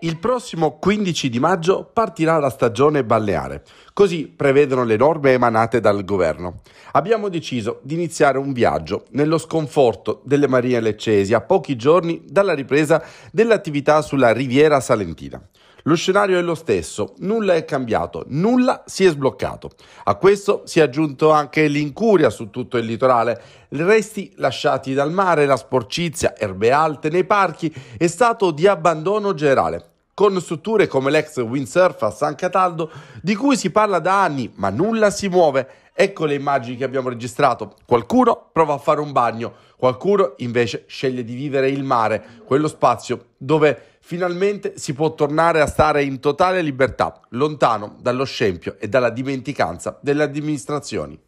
Il prossimo 15 di maggio partirà la stagione balneare, così prevedono le norme emanate dal governo. Abbiamo deciso di iniziare un viaggio nello sconforto delle marine leccesi a pochi giorni dalla ripresa dell'attività sulla riviera salentina. Lo scenario è lo stesso, nulla è cambiato, nulla si è sbloccato. A questo si è aggiunto anche l'incuria su tutto il litorale, i resti lasciati dal mare, la sporcizia, erbe alte nei parchi e stato di abbandono generale con strutture come l'ex windsurf a San Cataldo, di cui si parla da anni, ma nulla si muove. Ecco le immagini che abbiamo registrato. Qualcuno prova a fare un bagno, qualcuno invece sceglie di vivere il mare, quello spazio dove Finalmente si può tornare a stare in totale libertà, lontano dallo scempio e dalla dimenticanza delle amministrazioni.